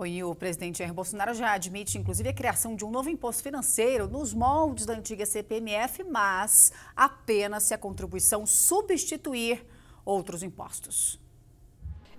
Bom, e o presidente Jair Bolsonaro já admite, inclusive, a criação de um novo imposto financeiro nos moldes da antiga CPMF, mas apenas se a contribuição substituir outros impostos.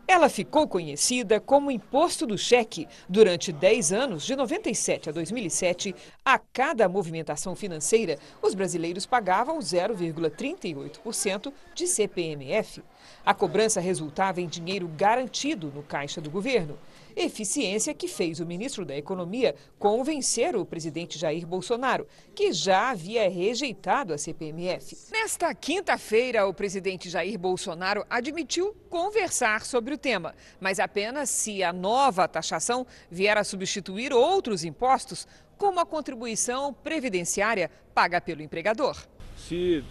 Ela ficou conhecida como Imposto do Cheque. Durante 10 anos, de 97 a 2007, a cada movimentação financeira, os brasileiros pagavam 0,38% de CPMF. A cobrança resultava em dinheiro garantido no caixa do governo. Eficiência que fez o ministro da Economia convencer o presidente Jair Bolsonaro, que já havia rejeitado a CPMF. Nesta quinta-feira, o presidente Jair Bolsonaro admitiu conversar sobre o tema, mas apenas se a nova taxação vier a substituir outros impostos, como a contribuição previdenciária paga pelo empregador. Se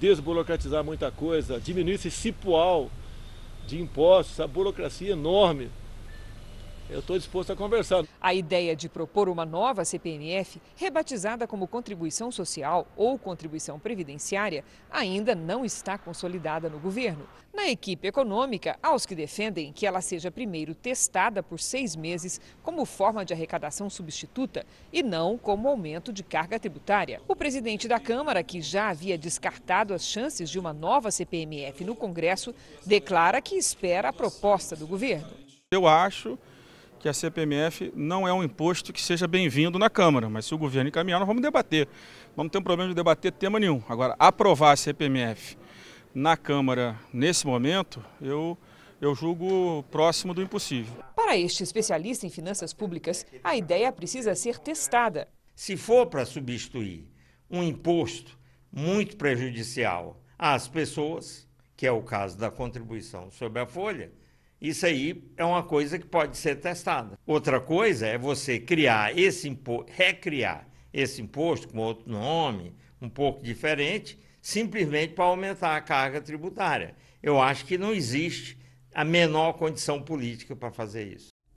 desburocratizar muita coisa, diminuir esse cipual de impostos, a burocracia enorme eu estou disposto a conversar. A ideia de propor uma nova CPMF, rebatizada como contribuição social ou contribuição previdenciária, ainda não está consolidada no governo. Na equipe econômica, há os que defendem que ela seja primeiro testada por seis meses como forma de arrecadação substituta e não como aumento de carga tributária. O presidente da Câmara, que já havia descartado as chances de uma nova CPMF no Congresso, declara que espera a proposta do governo. Eu acho que a CPMF não é um imposto que seja bem-vindo na Câmara, mas se o governo encaminhar, nós vamos debater. Não tem um problema de debater tema nenhum. Agora, aprovar a CPMF na Câmara nesse momento, eu, eu julgo próximo do impossível. Para este especialista em finanças públicas, a ideia precisa ser testada. Se for para substituir um imposto muito prejudicial às pessoas, que é o caso da contribuição sobre a folha, isso aí é uma coisa que pode ser testada. Outra coisa é você criar esse imposto, recriar esse imposto com outro nome, um pouco diferente, simplesmente para aumentar a carga tributária. Eu acho que não existe a menor condição política para fazer isso.